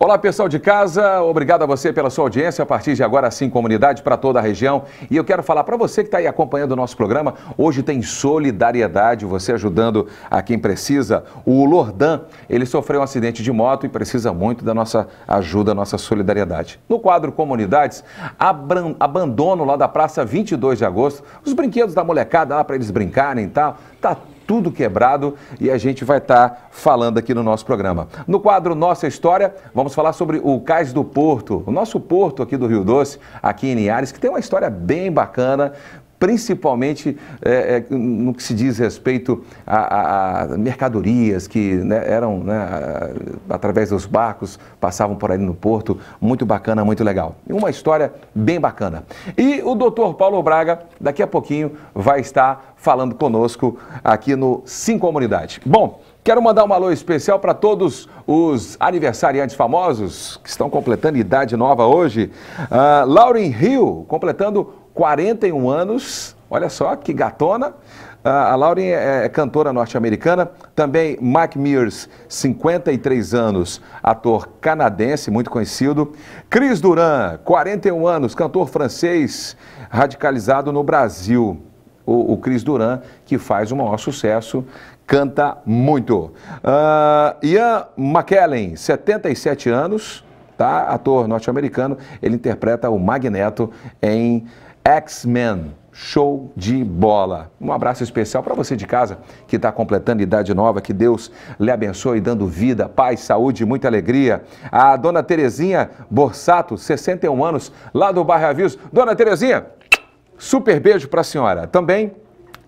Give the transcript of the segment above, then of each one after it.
Olá, pessoal de casa. Obrigado a você pela sua audiência. A partir de agora, sim, comunidade para toda a região. E eu quero falar para você que está aí acompanhando o nosso programa. Hoje tem solidariedade, você ajudando a quem precisa. O Lordan, ele sofreu um acidente de moto e precisa muito da nossa ajuda, nossa solidariedade. No quadro Comunidades, abandono lá da Praça 22 de Agosto. Os brinquedos da molecada lá para eles brincarem e tal. Tá tudo quebrado e a gente vai estar tá falando aqui no nosso programa. No quadro Nossa História, vamos falar sobre o Cais do Porto, o nosso porto aqui do Rio Doce, aqui em Linhares, que tem uma história bem bacana principalmente é, é, no que se diz respeito a, a, a mercadorias que né, eram, né, a, através dos barcos, passavam por ali no porto. Muito bacana, muito legal. Uma história bem bacana. E o doutor Paulo Braga, daqui a pouquinho, vai estar falando conosco aqui no Sim Comunidade. Bom, Quero mandar um alô especial para todos os aniversariantes famosos que estão completando idade nova hoje. Uh, ah, Lauren Hill, completando 41 anos, olha só que gatona. Ah, a Lauren é, é cantora norte-americana, também Mike Mears, 53 anos, ator canadense, muito conhecido. Chris Duran, 41 anos, cantor francês, radicalizado no Brasil. O, o Chris Duran, que faz o maior sucesso, canta muito. Uh, Ian McKellen, 77 anos, tá? ator norte-americano, ele interpreta o Magneto em X-Men. Show de bola. Um abraço especial para você de casa que está completando idade nova. Que Deus lhe abençoe, dando vida, paz, saúde e muita alegria. A dona Terezinha Borsato, 61 anos, lá do Bairro Avios. Dona Terezinha, super beijo para a senhora. Também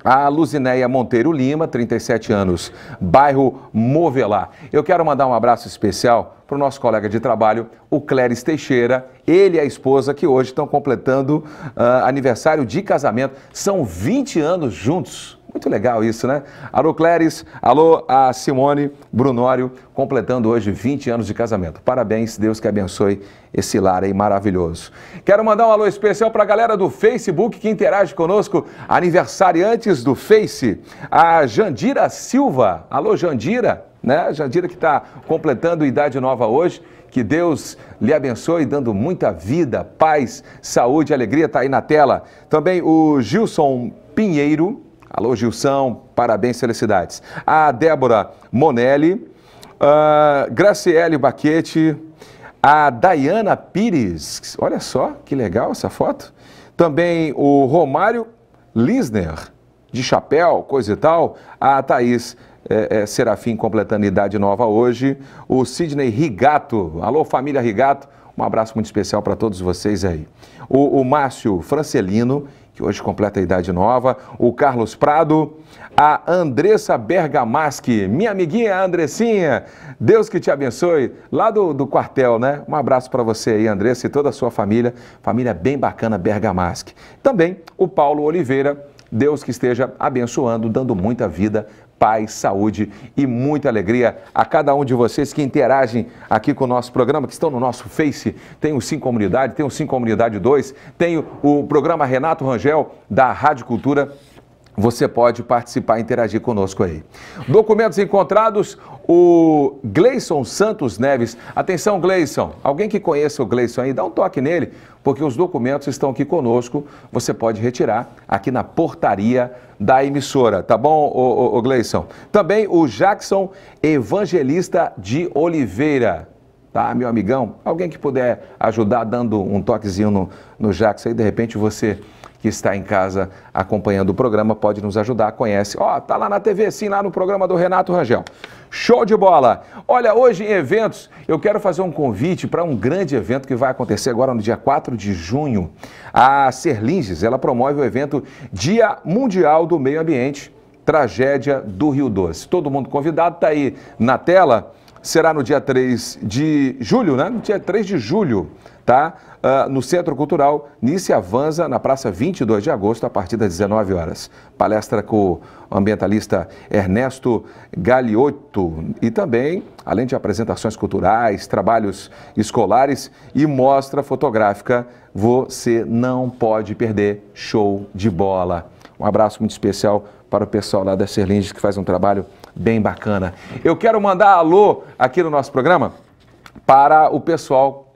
a Luzinéia Monteiro Lima, 37 anos, bairro Movelar. Eu quero mandar um abraço especial para o nosso colega de trabalho, o Cléris Teixeira, ele e a esposa que hoje estão completando uh, aniversário de casamento. São 20 anos juntos. Muito legal isso, né? Alô, Cléris. Alô, a Simone Brunório, completando hoje 20 anos de casamento. Parabéns, Deus que abençoe esse lar aí maravilhoso. Quero mandar um alô especial para a galera do Facebook que interage conosco, aniversariantes do Face, a Jandira Silva. Alô, Jandira, né? Jandira que está completando idade nova hoje. Que Deus lhe abençoe, dando muita vida, paz, saúde, alegria, está aí na tela. Também o Gilson Pinheiro, Alô, Gilson, parabéns, felicidades. A Débora Monelli, a ah, Graciele Baquete, a Dayana Pires, olha só que legal essa foto. Também o Romário Lisner, de chapéu, coisa e tal. A Thaís é, é, Serafim completando idade nova hoje. O Sidney Rigato, alô família Rigato, um abraço muito especial para todos vocês aí. O, o Márcio Francelino, que hoje completa a idade nova, o Carlos Prado, a Andressa Bergamaschi, minha amiguinha Andressinha, Deus que te abençoe, lá do, do quartel, né? Um abraço para você aí, Andressa, e toda a sua família, família bem bacana Bergamaschi. Também o Paulo Oliveira, Deus que esteja abençoando, dando muita vida, paz, saúde e muita alegria a cada um de vocês que interagem aqui com o nosso programa, que estão no nosso Face. Tem o Sim Comunidade, tem o Sim Comunidade 2, tem o programa Renato Rangel, da Rádio Cultura você pode participar e interagir conosco aí. Documentos encontrados, o Gleison Santos Neves. Atenção, Gleison. Alguém que conheça o Gleison aí, dá um toque nele, porque os documentos estão aqui conosco. Você pode retirar aqui na portaria da emissora, tá bom, o, o, o Gleison? Também o Jackson Evangelista de Oliveira. Tá, meu amigão? Alguém que puder ajudar dando um toquezinho no, no Jackson aí, de repente você que está em casa acompanhando o programa, pode nos ajudar, conhece. Ó, oh, tá lá na TV, sim, lá no programa do Renato Rangel. Show de bola! Olha, hoje em eventos, eu quero fazer um convite para um grande evento que vai acontecer agora no dia 4 de junho. A Serlinges, ela promove o evento Dia Mundial do Meio Ambiente, Tragédia do Rio Doce. Todo mundo convidado, tá aí na tela será no dia 3 de julho, né? No dia 3 de julho, tá? Uh, no Centro Cultural, Nice Avanza, na Praça 22 de Agosto, a partir das 19 horas. Palestra com o ambientalista Ernesto Galiotto e também, além de apresentações culturais, trabalhos escolares e mostra fotográfica, você não pode perder show de bola. Um abraço muito especial para o pessoal lá da Serlinges, que faz um trabalho bem bacana. Eu quero mandar alô aqui no nosso programa para o pessoal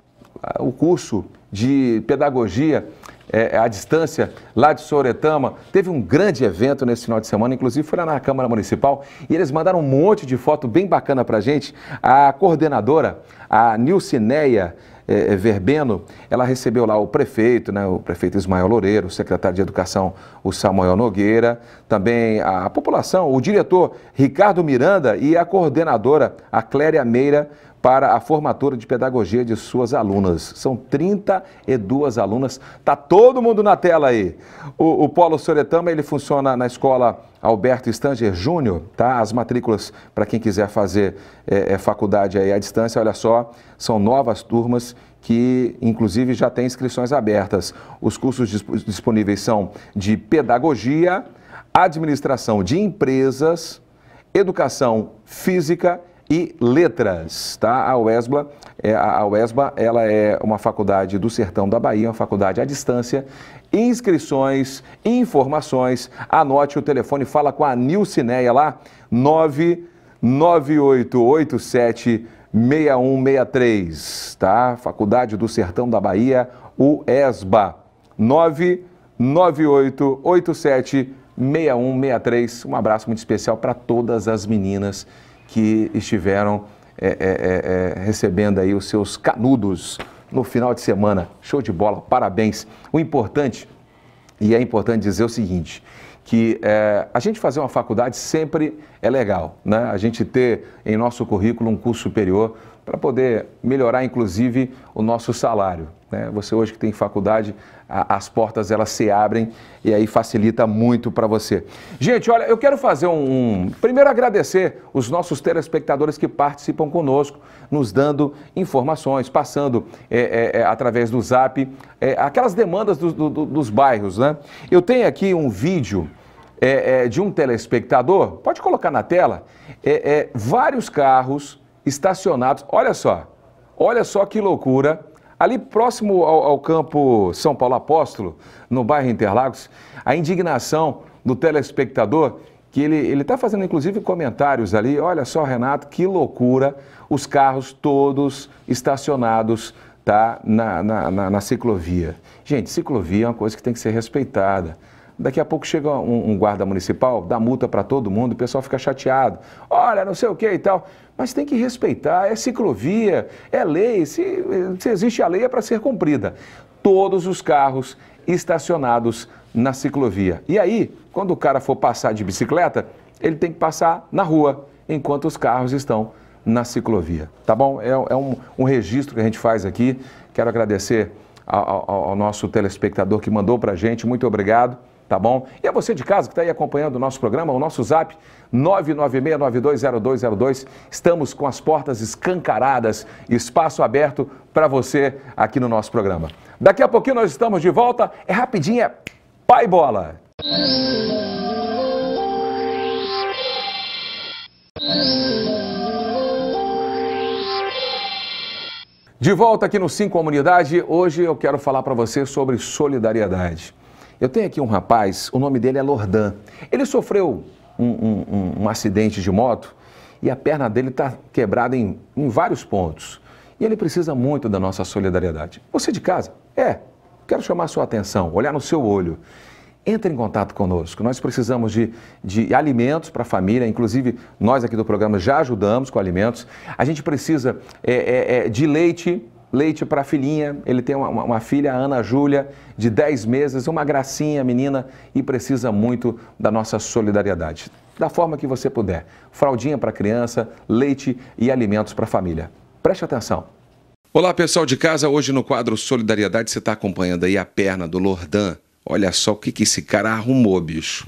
o curso de pedagogia é, é, à distância, lá de Soretama. Teve um grande evento nesse final de semana, inclusive foi lá na Câmara Municipal, e eles mandaram um monte de foto bem bacana para gente. A coordenadora, a Nilcineia é, é, Verbeno, ela recebeu lá o prefeito, né, o prefeito Ismael Loureiro, o secretário de Educação, o Samuel Nogueira, também a população, o diretor Ricardo Miranda e a coordenadora, a Cléria Meira, para a formatura de pedagogia de suas alunas. São 32 alunas. Tá todo mundo na tela aí. O, o Polo Soretama ele funciona na escola Alberto Stanger Júnior, tá? As matrículas para quem quiser fazer é, é, faculdade aí à distância, olha só, são novas turmas que inclusive já tem inscrições abertas. Os cursos disponíveis são de pedagogia, administração de empresas, educação física e Letras, tá? A UESBA, é, a UESBA, ela é uma faculdade do sertão da Bahia, uma faculdade à distância. Inscrições, informações, anote o telefone, fala com a Nilcineia lá, 99887 6163, tá? Faculdade do Sertão da Bahia, UESBA, 99887 6163. Um abraço muito especial para todas as meninas que estiveram é, é, é, é, recebendo aí os seus canudos no final de semana. Show de bola, parabéns. O importante, e é importante dizer o seguinte, que é, a gente fazer uma faculdade sempre é legal, né? A gente ter em nosso currículo um curso superior para poder melhorar, inclusive, o nosso salário. Né? Você hoje que tem faculdade, as portas elas se abrem e aí facilita muito para você. Gente, olha, eu quero fazer um, Primeiro, agradecer os nossos telespectadores que participam conosco, nos dando informações, passando é, é, é através do zap é, aquelas demandas do, do, dos bairros, né? Eu tenho aqui um vídeo. É, é, de um telespectador, pode colocar na tela, é, é vários carros estacionados. Olha só, olha só que loucura. Ali próximo ao, ao, campo São Paulo Apóstolo, no bairro Interlagos, a indignação do telespectador, que ele está fazendo inclusive comentários ali, olha só Renato, que loucura, os carros todos estacionados tá, na, na, na, na ciclovia. Gente, ciclovia é uma coisa que tem que ser respeitada. Daqui a pouco chega um, um guarda municipal, dá multa para todo mundo, o pessoal fica chateado. Olha, não sei o que e tal mas tem que respeitar, é ciclovia, é lei, se, se existe a lei é para ser cumprida. Todos os carros estacionados na ciclovia. E aí, quando o cara for passar de bicicleta, ele tem que passar na rua, enquanto os carros estão na ciclovia. Tá bom? É, é um, um, registro que a gente faz aqui. Quero agradecer ao, ao, ao nosso telespectador que mandou para a gente. Muito obrigado tá bom? E a você de casa que está aí acompanhando o nosso programa, o nosso zap 996920202. Estamos com as portas escancaradas, espaço aberto para você aqui no nosso programa. Daqui a pouquinho nós estamos de volta. É rapidinho, é pai bola. De volta aqui no Sim Comunidade, hoje eu quero falar para você sobre solidariedade. Eu tenho aqui um rapaz, o nome dele é Lordan. Ele sofreu um, um, um acidente de moto e a perna dele está quebrada em, em vários pontos. E ele precisa muito da nossa solidariedade. Você de casa? É. Quero chamar sua atenção, olhar no seu olho entre em contato conosco. Nós precisamos de, de alimentos para a família, inclusive nós aqui do programa já ajudamos com alimentos. A gente precisa é, é, é de leite leite para a filhinha. Ele tem uma, uma filha, a Ana Júlia, de 10 meses, uma gracinha menina e precisa muito da nossa solidariedade. Da forma que você puder. Fraldinha para a criança, leite e alimentos para a família. Preste atenção. Olá, pessoal de casa. Hoje no quadro Solidariedade você está acompanhando aí a perna do Lordan. Olha só o que, que esse cara arrumou, bicho.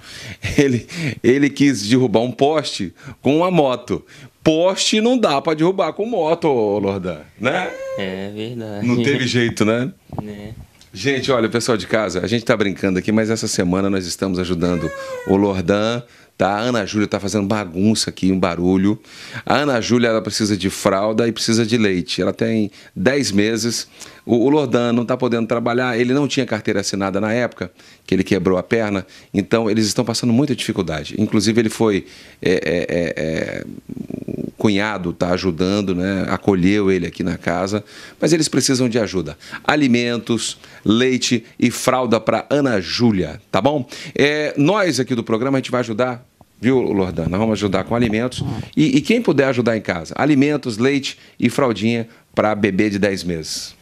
Ele, ele quis derrubar um poste com uma moto poste não dá para derrubar com moto, Lordan, né? É verdade. Não teve jeito, né? É. Gente, olha, pessoal de casa, a gente está brincando aqui, mas essa semana nós estamos ajudando o Lordan, tá? A Ana Júlia está fazendo bagunça aqui, um barulho. A Ana Júlia, ela precisa de fralda e precisa de leite. Ela tem 10 meses. O, o Lordan não está podendo trabalhar, ele não tinha carteira assinada na época, que ele quebrou a perna, então eles estão passando muita dificuldade. Inclusive, ele foi... É, é, é, é cunhado está ajudando, né? acolheu ele aqui na casa, mas eles precisam de ajuda. Alimentos, leite e fralda para Ana Júlia, tá bom? É, nós aqui do programa a gente vai ajudar Viu, Lordana? Vamos ajudar com alimentos. E, e, quem puder ajudar em casa? Alimentos, leite e fraldinha para bebê de 10 meses.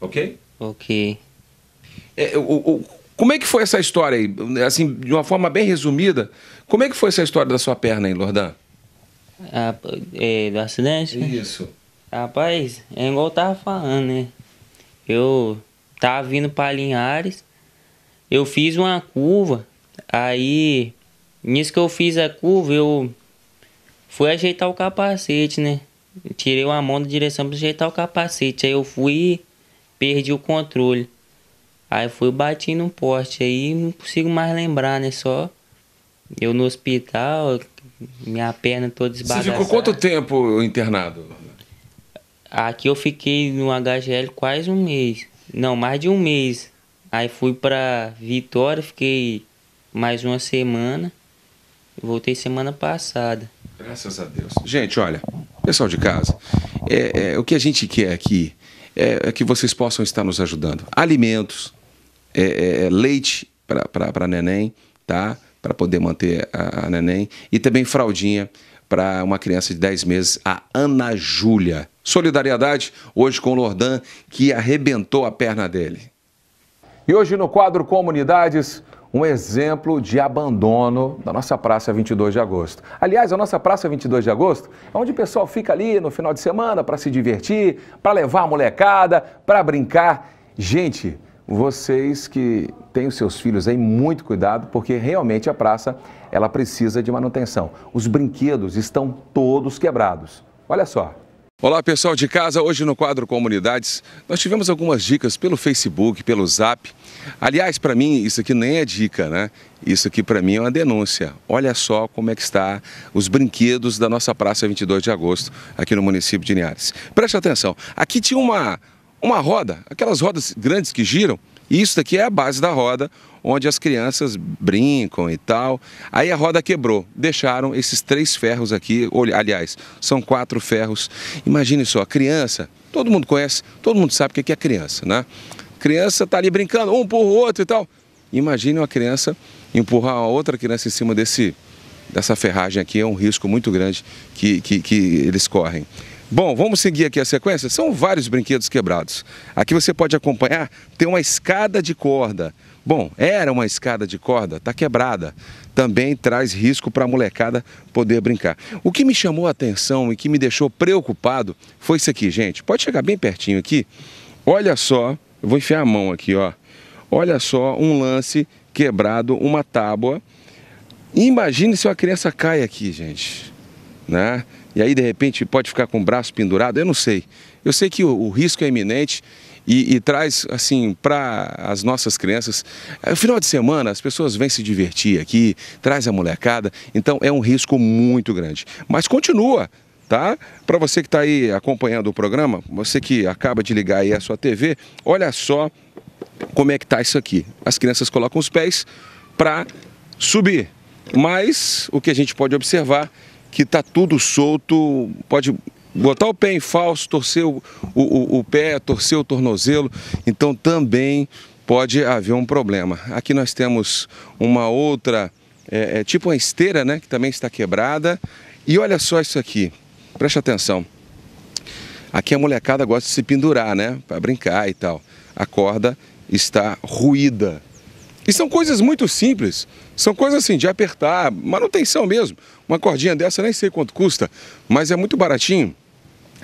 Ok? Ok. É, o, o, como é que foi essa história aí? Assim, de uma forma bem resumida, como é que foi essa história da sua perna aí, Lordan? A, é, do acidente? Né? Isso. Rapaz, é igual eu tava falando, né? Eu tava vindo pra Linhares, eu fiz uma curva, aí nisso que eu fiz a curva, eu fui ajeitar o capacete, né? Tirei uma mão da direção pra ajeitar o capacete. Aí eu fui perdi o controle. Aí fui bati no poste aí, não consigo mais lembrar, né? Só eu no hospital, minha perna toda esbagaçada. Você ficou quanto tempo internado? Aqui eu fiquei no HGL quase um mês. Não, mais de um mês. Aí fui pra Vitória, fiquei mais uma semana. Voltei semana passada. Graças a Deus. Gente, olha, pessoal de casa, é, é, o que a gente quer aqui é, é, que vocês possam estar nos ajudando. Alimentos, é, é, é, leite para neném, tá? para poder manter a, a neném. E também fraldinha para uma criança de 10 meses, a Ana Júlia. Solidariedade hoje com o Lordan, que arrebentou a perna dele. E hoje no quadro Comunidades, um exemplo de abandono da nossa Praça 22 de Agosto. Aliás, a nossa Praça 22 de Agosto é onde o pessoal fica ali no final de semana para se divertir, para levar a molecada, para brincar. Gente, vocês que têm os seus filhos aí, muito cuidado, porque realmente a praça, ela precisa de manutenção. Os brinquedos estão todos quebrados. Olha só. Olá pessoal de casa, hoje no quadro Comunidades nós tivemos algumas dicas pelo Facebook, pelo Zap. Aliás, para mim isso aqui nem é dica, né? Isso aqui para mim é uma denúncia. Olha só como é que está os brinquedos da nossa Praça 22 de Agosto aqui no município de Niares. Preste atenção, aqui tinha uma uma roda, aquelas rodas grandes que giram, e isso daqui é a base da roda, onde as crianças brincam e tal. Aí a roda quebrou, deixaram esses três ferros aqui, aliás, são quatro ferros. Imagine só, criança, todo mundo conhece, todo mundo sabe o que é criança, né? Criança tá ali brincando, um empurra o outro e tal. Imagine uma criança empurrar a outra criança em cima desse, dessa ferragem aqui, é um risco muito grande que, que, que eles correm. Bom, vamos seguir aqui a sequência? São vários brinquedos quebrados. Aqui você pode acompanhar, tem uma escada de corda. Bom, era uma escada de corda, está quebrada. Também traz risco para a molecada poder brincar. O que me chamou a atenção e que me deixou preocupado foi isso aqui, gente. Pode chegar bem pertinho aqui. Olha só, eu vou enfiar a mão aqui, ó. Olha só um lance quebrado, uma tábua. Imagine se uma criança cai aqui, gente. Né? e aí de repente pode ficar com o braço pendurado, eu não sei. Eu sei que o, o risco é iminente e, e traz, assim, para as nossas crianças. No é, final de semana, as pessoas vêm se divertir aqui, traz a molecada, então é um risco muito grande. Mas continua, tá? Para você que está aí acompanhando o programa, você que acaba de ligar aí a sua TV, olha só como é que está isso aqui. As crianças colocam os pés para subir, mas o que a gente pode observar que está tudo solto, pode botar o pé em falso, torcer o, o, o pé, torcer o tornozelo, então também pode haver um problema. Aqui nós temos uma outra, é, é, tipo uma esteira, né, que também está quebrada. E olha só isso aqui, preste atenção. Aqui a molecada gosta de se pendurar, né, para brincar e tal. A corda está ruída. E são coisas muito simples, são coisas assim de apertar, manutenção mesmo. Uma cordinha dessa nem sei quanto custa, mas é muito baratinho.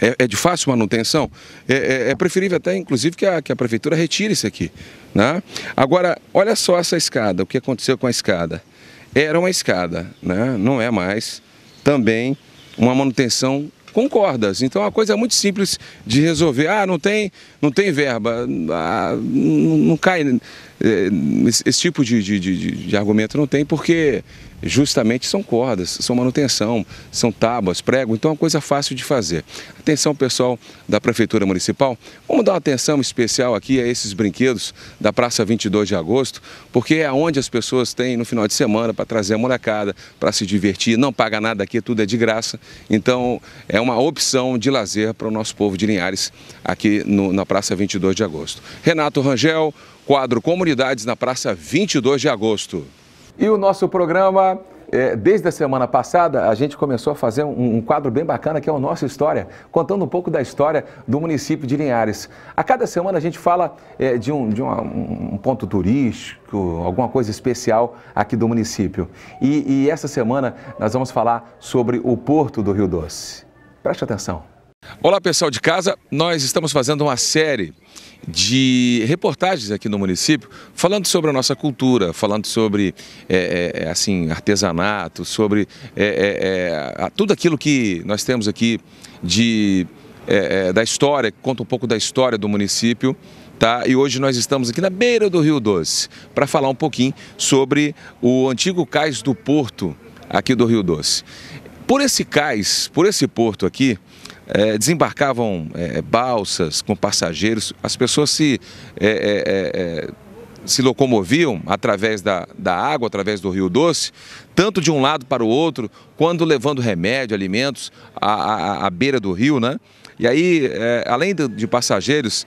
É, é de fácil manutenção. É, é, é, preferível até, inclusive, que a, que a prefeitura retire isso aqui. Né? Agora, olha só essa escada, o que aconteceu com a escada. Era uma escada, né? não é mais. Também uma manutenção com cordas. Então é uma coisa muito simples de resolver. Ah, não tem, não tem verba, ah, não, cai. Eh, esse, esse tipo de, de, de, de argumento não tem, porque justamente são cordas, são manutenção, são tábuas, prego, então é uma coisa fácil de fazer. Atenção pessoal da Prefeitura Municipal, vamos dar uma atenção especial aqui a esses brinquedos da Praça 22 de Agosto, porque é onde as pessoas têm no final de semana para trazer a molecada, para se divertir, não paga nada aqui, tudo é de graça, então é uma opção de lazer para o nosso povo de Linhares aqui no, na Praça 22 de Agosto. Renato Rangel, quadro Comunidades na Praça 22 de Agosto. E o nosso programa, é, desde a semana passada, a gente começou a fazer um, um, quadro bem bacana que é o Nossa História, contando um pouco da história do município de Linhares. A cada semana a gente fala é, de, um, de uma, um ponto turístico, alguma coisa especial aqui do município. E, e essa semana nós vamos falar sobre o Porto do Rio Doce. Preste atenção. Olá pessoal de casa, nós estamos fazendo uma série de reportagens aqui no município, falando sobre a nossa cultura, falando sobre é, é, é assim artesanato, sobre é, é, é tudo aquilo que nós temos aqui de, da história, que conta um pouco da história do município. Tá? E hoje nós estamos aqui na beira do Rio Doce para falar um pouquinho sobre o antigo cais do porto aqui do Rio Doce. Por esse cais, por esse porto aqui, é, desembarcavam é, balsas com passageiros, as pessoas se, é, é, é, é, se locomoviam através da, da água, através do Rio Doce, tanto de um lado para o outro, quando levando remédio, alimentos à, à, à beira do rio, né? E aí, além de passageiros,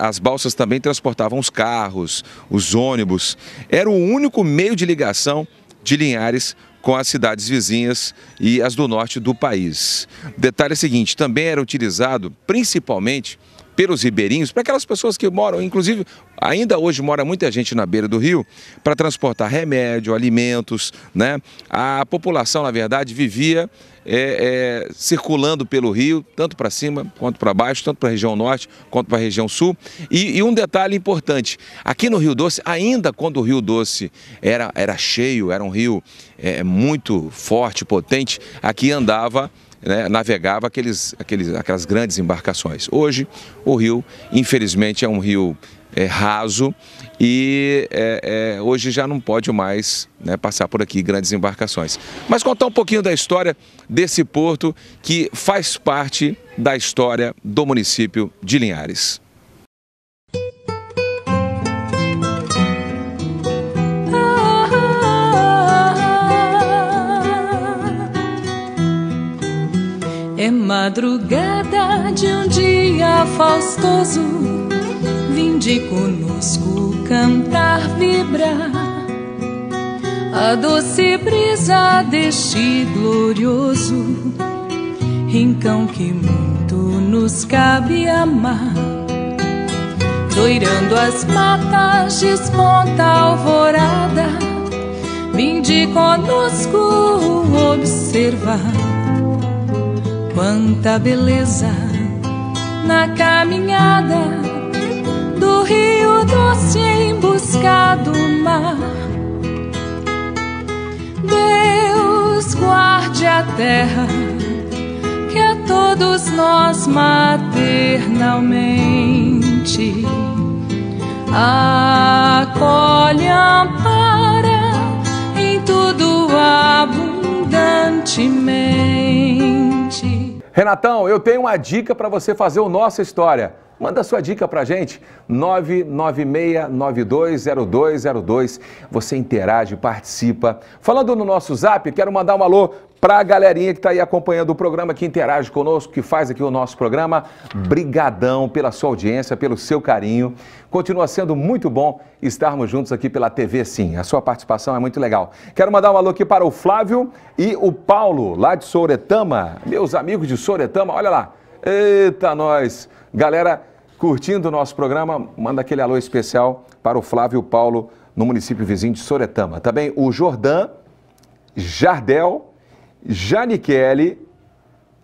as balsas também transportavam os carros, os ônibus. Era o único meio de ligação de Linhares com as cidades vizinhas e as do norte do país. Detalhe é o seguinte, também era utilizado principalmente pelos ribeirinhos, para aquelas pessoas que moram, inclusive ainda hoje mora muita gente na beira do rio, para transportar remédio, alimentos, né? A população, na verdade, vivia é, é, circulando pelo Rio, tanto para cima quanto para baixo, tanto para a região norte quanto para a região sul. E, e, um detalhe importante, aqui no Rio Doce, ainda quando o Rio Doce era, era cheio, era um rio é, muito forte, potente, aqui andava... Né, navegava aqueles, aqueles, aquelas grandes embarcações. Hoje, o rio, infelizmente, é um rio é, raso e é, é, hoje já não pode mais né, passar por aqui grandes embarcações. Mas contar um pouquinho da história desse porto que faz parte da história do município de Linhares. É madrugada de um dia faustoso vinde conosco cantar, vibrar a doce brisa deste glorioso rincão que muito nos cabe amar. Doirando as matas, desponta a alvorada, vinde conosco observar quanta beleza na caminhada do rio doce em busca do mar. Deus guarde a terra que a todos nós maternalmente acolhe, ampara em tudo abundantemente. Renatão, eu tenho uma dica para você fazer o Nossa História. Manda sua dica a gente, 996920202. Você interage, participa. Falando no nosso zap, quero mandar um alô para a galerinha que está aí acompanhando o programa, que interage conosco, que faz aqui o nosso programa. Brigadão pela sua audiência, pelo seu carinho. Continua sendo muito bom estarmos juntos aqui pela TV Sim. A sua participação é muito legal. Quero mandar um alô aqui para o Flávio e o Paulo, lá de Souretama. Meus amigos de Souretama, olha lá. Eita, nós! Galera curtindo o nosso programa, manda aquele alô especial para o Flávio Paulo, no município vizinho de Soretama. Também o Jordã, Jardel, Janiquele,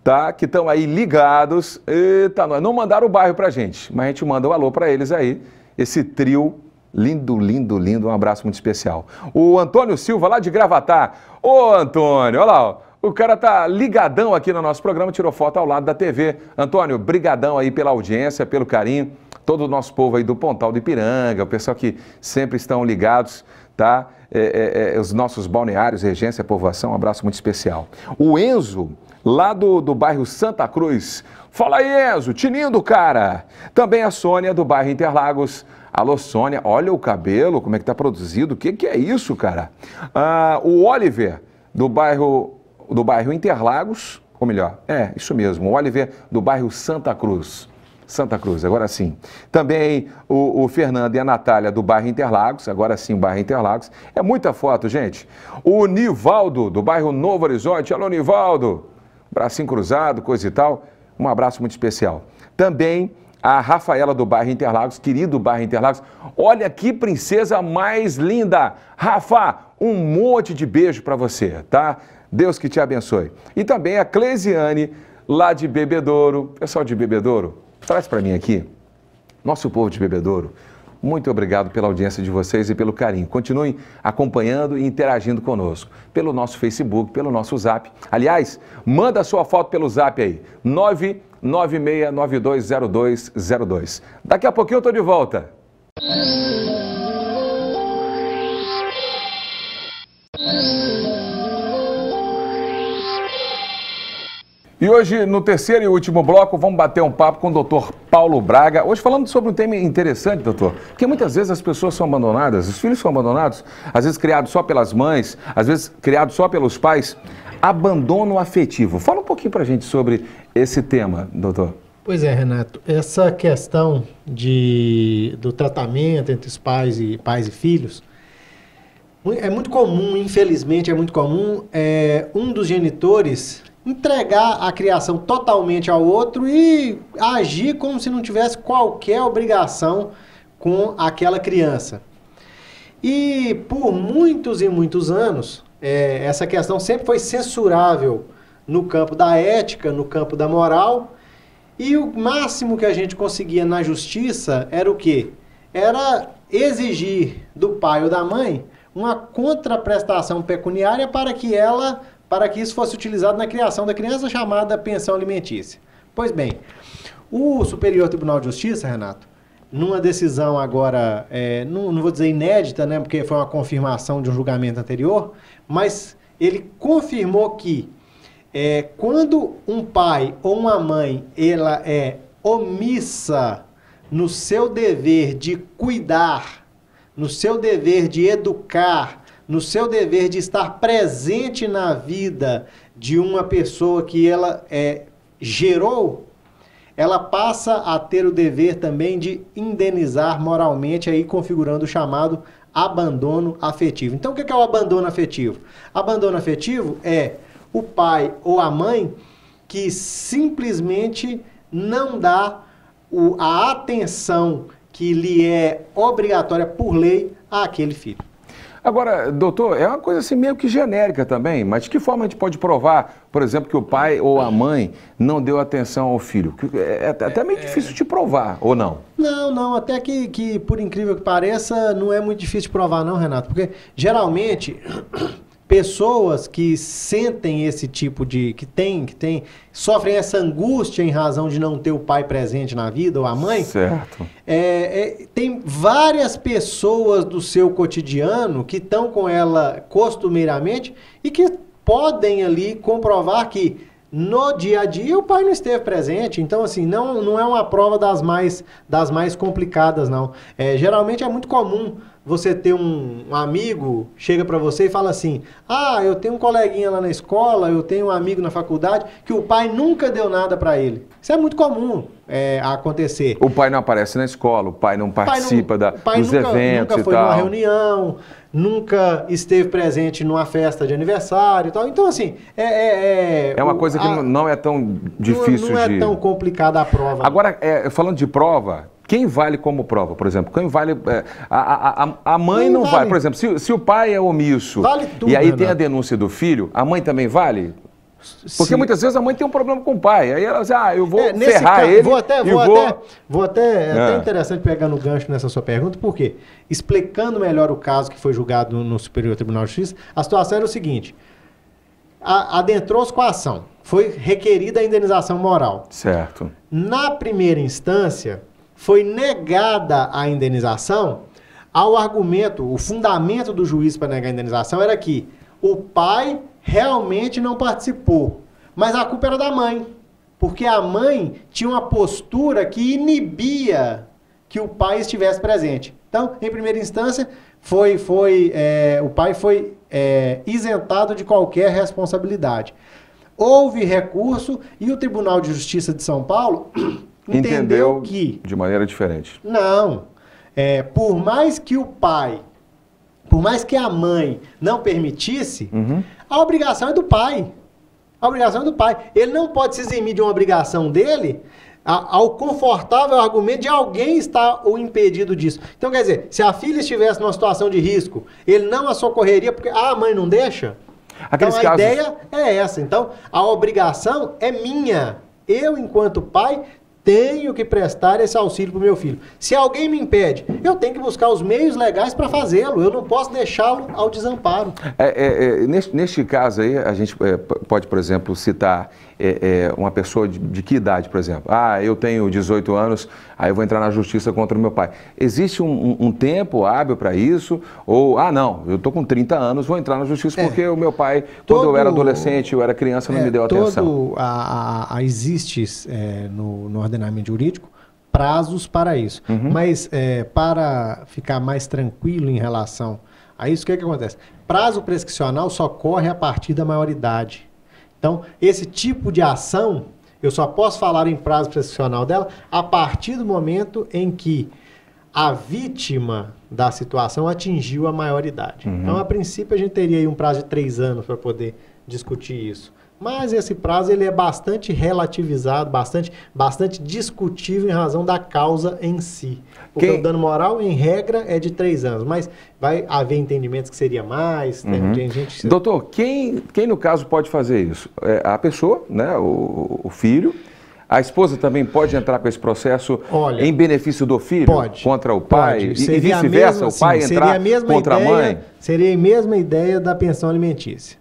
tá? Que estão aí ligados. Eita, não mandaram o bairro pra gente, mas a gente manda o um alô para eles aí. Esse trio lindo, lindo, lindo. Um abraço muito especial. O Antônio Silva, lá de Gravatá. Ô, Antônio, olha lá, ó. O cara tá ligadão aqui no nosso programa, tirou foto ao lado da TV. Antônio, brigadão aí pela audiência, pelo carinho. Todo o nosso povo aí do Pontal do Ipiranga, o pessoal que sempre estão ligados, tá? É, é, é, os nossos balneários, regência, povoação, um abraço muito especial. O Enzo, lá do, do bairro Santa Cruz. Fala aí, Enzo, te lindo, cara. Também a Sônia, do bairro Interlagos. Alô, Sônia, olha o cabelo, como é que tá produzido, o que, que é isso, cara? Ah, o Oliver, do bairro do bairro Interlagos, ou melhor, é, isso mesmo, o Oliver do bairro Santa Cruz. Santa Cruz, agora sim. Também o, o, Fernando e a Natália do bairro Interlagos, agora sim, bairro Interlagos. É muita foto, gente. O Nivaldo, do bairro Novo Horizonte. Alô, Nivaldo! Bracinho cruzado, coisa e tal. Um abraço muito especial. Também a Rafaela do bairro Interlagos, querido bairro Interlagos. Olha que princesa mais linda! Rafa, um monte de beijo para você, tá? Deus que te abençoe. E também a Clesiane, lá de Bebedouro. Pessoal de Bebedouro, traz para mim aqui. Nosso povo de Bebedouro, muito obrigado pela audiência de vocês e pelo carinho. Continuem acompanhando e interagindo conosco pelo nosso Facebook, pelo nosso Zap. Aliás, manda sua foto pelo Zap aí, 996920202. Daqui a pouquinho eu estou de volta. E hoje, no terceiro e último bloco, vamos bater um papo com o doutor Paulo Braga. Hoje falando sobre um tema interessante, doutor, Que muitas vezes as pessoas são abandonadas, os filhos são abandonados, às vezes criados só pelas mães, às vezes criados só pelos pais. Abandono afetivo. Fala um pouquinho pra gente sobre esse tema, doutor. Pois é, Renato. Essa questão de, do tratamento entre os pais e, pais e filhos, é muito comum, infelizmente é muito comum, é, um dos genitores entregar a criação totalmente ao outro e agir como se não tivesse qualquer obrigação com aquela criança. E por muitos e muitos anos, é, essa questão sempre foi censurável no campo da ética, no campo da moral, e o máximo que a gente conseguia na justiça era o quê? Era exigir do pai ou da mãe uma contraprestação pecuniária para que ela para que isso fosse utilizado na criação da criança chamada pensão alimentícia. Pois bem, o Superior Tribunal de Justiça, Renato, numa decisão agora, é, não, não vou dizer inédita, né, porque foi uma confirmação de um julgamento anterior, mas ele confirmou que é, quando um pai ou uma mãe ela é omissa no seu dever de cuidar, no seu dever de educar, no seu dever de estar presente na vida de uma pessoa que ela é, gerou, ela passa a ter o dever também de indenizar moralmente, aí configurando o chamado abandono afetivo. Então, o que é, é o abandono afetivo? Abandono afetivo é o pai ou a mãe que simplesmente não dá a atenção que lhe é obrigatória por lei àquele filho. Agora, doutor, é uma coisa assim meio que genérica também, mas de que forma a gente pode provar, por exemplo, que o pai ou a mãe não deu atenção ao filho? É, é, é até meio é, é. difícil é... de provar, ou não? Não, não, até que, que, por incrível que pareça, não é muito difícil de provar não, Renato, porque geralmente pessoas que sentem esse tipo de que tem que tem sofrem essa angústia em razão de não ter o pai presente na vida ou a mãe certo é, é, tem várias pessoas do seu cotidiano que estão com ela costumeiramente e que podem ali comprovar que no dia a dia o pai não esteve presente. Então, assim, não, não é uma prova das mais, das mais complicadas, não. É, geralmente é muito comum você ter um, um amigo, chega para você e fala assim: "Ah, eu tenho um coleguinha lá na escola, eu tenho um amigo na faculdade que o pai nunca deu nada para ele". Isso é muito comum é, acontecer. O pai não aparece na escola, o pai não participa da, dos nunca, eventos nunca foi e tal. numa reunião, nunca esteve presente numa festa de aniversário e tal. Então, assim, é... É, é, é uma o, coisa que a, não é tão difícil não, não de... Não é, é tão complicada a prova. Né? Agora, é, falando de prova, quem vale como prova, por exemplo? Quem vale. É, a, a, a mãe não vale. vale. Por exemplo, se, se o pai é omisso vale tudo, e aí tem a denúncia do filho, a mãe também vale? Porque Sim. muitas vezes a mãe tem um problema com o pai. Aí ela diz, ah, eu vou é, ferrar caso, ele. Vou até, vou, vou, até, vou até, é. até é. interessante pegar no gancho nessa sua pergunta, porque explicando melhor o caso que foi julgado no Superior Tribunal de Justiça, a situação era o seguinte: adentrou-se com a ação, foi requerida a indenização moral. Certo. Na primeira instância, foi negada a indenização, ao argumento, o fundamento do juiz para negar a indenização era que o pai realmente não participou, mas a culpa era da mãe, porque a mãe tinha uma postura que inibia que o pai estivesse presente. Então, em primeira instância, foi, foi é, o pai foi é, isentado de qualquer responsabilidade. Houve recurso e o Tribunal de Justiça de São Paulo entendeu, entendeu que. De maneira diferente. Não. É, por mais que o pai, por mais que a mãe não permitisse, uhum. a obrigação é do pai. A obrigação é do pai. Ele não pode se eximir de uma obrigação dele ao confortável argumento de alguém estar o impedido disso. Então, quer dizer, se a filha estivesse numa situação de risco, ele não a socorreria porque ah, a mãe não deixa? Aqueles então, a casos... ideia é essa. Então, a obrigação é minha. Eu, enquanto pai, tenho que prestar esse auxílio para o meu filho. Se alguém me impede, eu tenho que buscar os meios legais para fazê-lo. Eu não posso deixá-lo ao desamparo. É, é, é, neste, neste, caso aí, a gente é, pode, por exemplo, citar é, é, uma pessoa de, de, que idade, por exemplo? Ah, eu tenho 18 anos, aí eu vou entrar na justiça contra o meu pai. Existe um, um tempo hábil para isso? Ou, ah, não, eu estou com 30 anos, vou entrar na justiça é, porque o meu pai, todo, quando eu era adolescente, eu era criança, não é, me deu atenção. a, a, a existe é, no, no ordenamento jurídico prazos para isso. Uhum. Mas é, para ficar mais tranquilo em relação a isso, o que, é que acontece? Prazo prescricional só corre a partir da maioridade. Então, esse tipo de ação eu só posso falar em prazo prescricional dela a partir do momento em que a vítima da situação atingiu a maioridade. Uhum. Então, a princípio, a gente teria um prazo de três anos para poder discutir isso. Mas esse prazo ele é bastante relativizado, bastante, bastante discutível em razão da causa em si. Porque Quem... o dano moral, em regra, é de três anos, mas vai haver entendimentos que seria mais. Uhum. Tem, gente... Doutor, quem, quem no caso pode fazer isso? É a pessoa, né? o, o filho, a esposa também pode entrar com esse processo Olha, em benefício do filho? Pode. Contra o pai? Pode. E vice-versa, o pai sim, entrar a contra ideia, a mãe? Seria a mesma ideia da pensão alimentícia.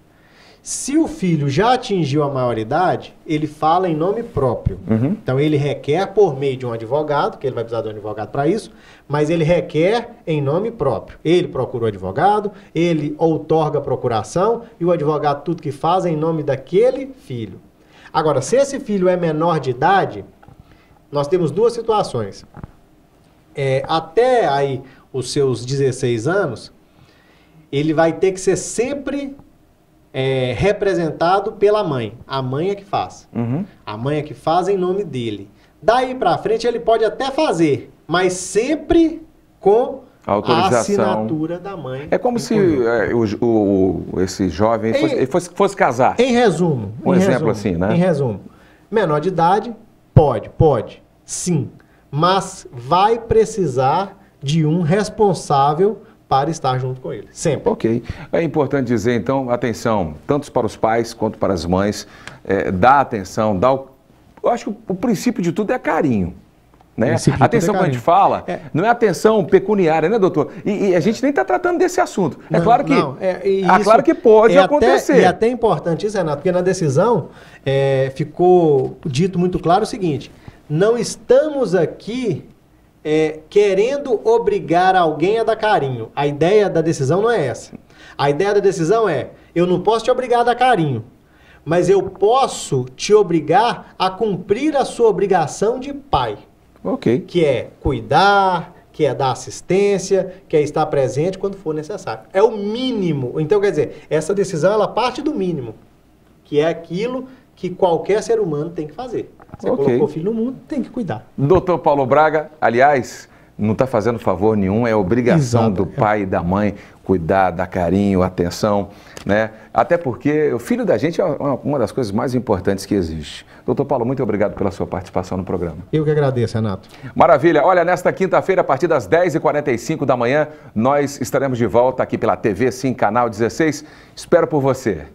Se o filho já atingiu a maioridade, ele fala em nome próprio. Uhum. Então ele requer por meio de um advogado, que ele vai precisar de um advogado para isso, mas ele requer em nome próprio. Ele procura o advogado, ele outorga a procuração e o advogado tudo que faz é em nome daquele filho. Agora, se esse filho é menor de idade, nós temos duas situações. É, até aí os seus 16 anos, ele vai ter que ser sempre é, representado pela mãe. A mãe é que faz. Uhum. A mãe é que faz em nome dele. Daí para frente ele pode até fazer, mas sempre com a autorização. A assinatura da mãe. É como se é, o, o, o, esse jovem em, fosse, fosse, fosse, casar. Em resumo. Um em exemplo resumo, assim, né? Em resumo. Menor de idade, pode, pode, sim. Mas vai precisar de um responsável para estar junto com ele, sempre. Ok. É importante dizer, então, atenção, tanto para os pais quanto para as mães, é, dá atenção, dá o... Eu acho que o princípio de tudo é carinho. Né? A tipo atenção que a gente fala é. não é atenção pecuniária, né, doutor? E, e a gente nem está tratando desse assunto. É não, é claro que, não, é, claro que pode é acontecer. Até, e até importante isso, Renato, porque na decisão é, ficou dito muito claro o seguinte: não estamos aqui é, querendo obrigar alguém a dar carinho. A ideia da decisão não é essa. A ideia da decisão é: eu não posso te obrigar a dar carinho mas eu posso te obrigar a cumprir a sua obrigação de pai. Ok. Que é cuidar, que é dar assistência, que é estar presente quando for necessário. É o mínimo. Então, quer dizer, essa decisão ela parte do mínimo, que é aquilo que qualquer ser humano tem que fazer. Você okay. colocou filho no mundo, tem que cuidar. Doutor Paulo Braga, aliás, não está fazendo favor nenhum, é obrigação Exato. do é. pai e da mãe cuidar, dar carinho, atenção, né? Até porque o filho da gente é uma das coisas mais importantes que existe. Doutor Paulo, muito obrigado pela sua participação no programa. Eu que agradeço, Renato. Maravilha. Olha, nesta quinta-feira, a partir das 10h45 da manhã, nós estaremos de volta aqui pela TV Sim, canal 16. Espero por você.